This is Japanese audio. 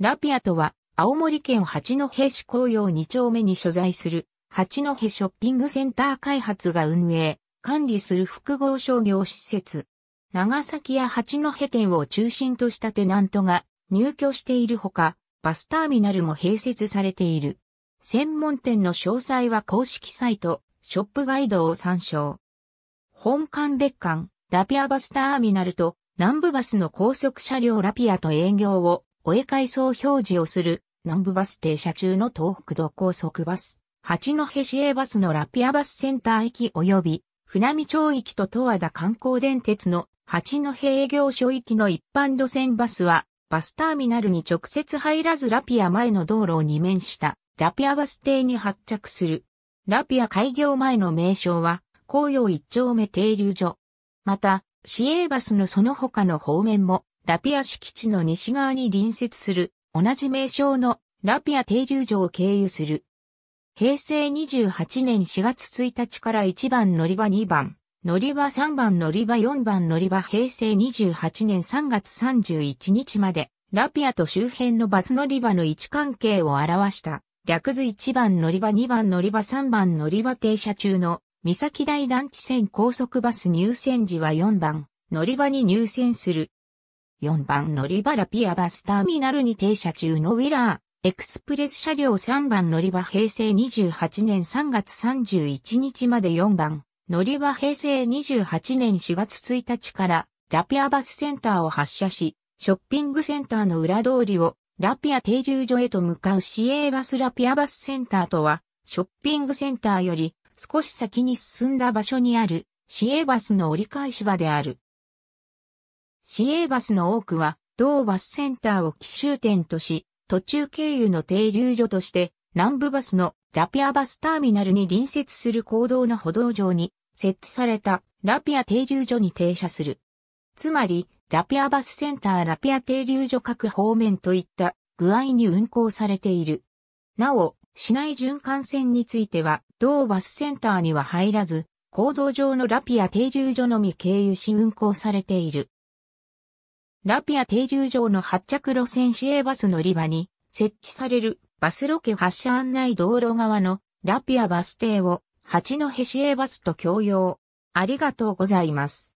ラピアとは、青森県八戸市紅葉2丁目に所在する、八戸ショッピングセンター開発が運営、管理する複合商業施設。長崎や八戸店を中心としたテナントが入居しているほか、バスターミナルも併設されている。専門店の詳細は公式サイト、ショップガイドを参照。本館別館、ラピアバスターミナルと南部バスの高速車両ラピアと営業をお絵階層表示をする南部バス停車中の東北道高速バス、八戸市営バスのラピアバスセンター駅及び、船見町駅と十和田観光電鉄の八戸営業所行きの一般路線バスは、バスターミナルに直接入らずラピア前の道路を二面したラピアバス停に発着する。ラピア開業前の名称は、紅葉一丁目停留所。また、市営バスのその他の方面も、ラピア敷地の西側に隣接する、同じ名称のラピア停留所を経由する。平成28年4月1日から1番乗り場2番、乗り場3番乗り場4番乗り場平成28年3月31日まで、ラピアと周辺のバス乗り場の位置関係を表した。略図1番乗り場2番乗り場3番乗り場停車中の三崎台団地線高速バス入線時は4番乗り場に入線する。4番乗り場ラピアバスターミナルに停車中のウィラー、エクスプレス車両3番乗り場平成28年3月31日まで4番、乗り場平成28年4月1日からラピアバスセンターを発車し、ショッピングセンターの裏通りをラピア停留所へと向かう市営バスラピアバスセンターとは、ショッピングセンターより少し先に進んだ場所にある市営バスの折り返し場である。市営バスの多くは、同バスセンターを奇襲点とし、途中経由の停留所として、南部バスのラピアバスターミナルに隣接する公道の歩道上に設置されたラピア停留所に停車する。つまり、ラピアバスセンターラピア停留所各方面といった具合に運行されている。なお、市内循環線については、同バスセンターには入らず、公道上のラピア停留所のみ経由し運行されている。ラピア停留場の発着路線市営バス乗り場に設置されるバスロケ発車案内道路側のラピアバス停を八戸市営バスと共用。ありがとうございます。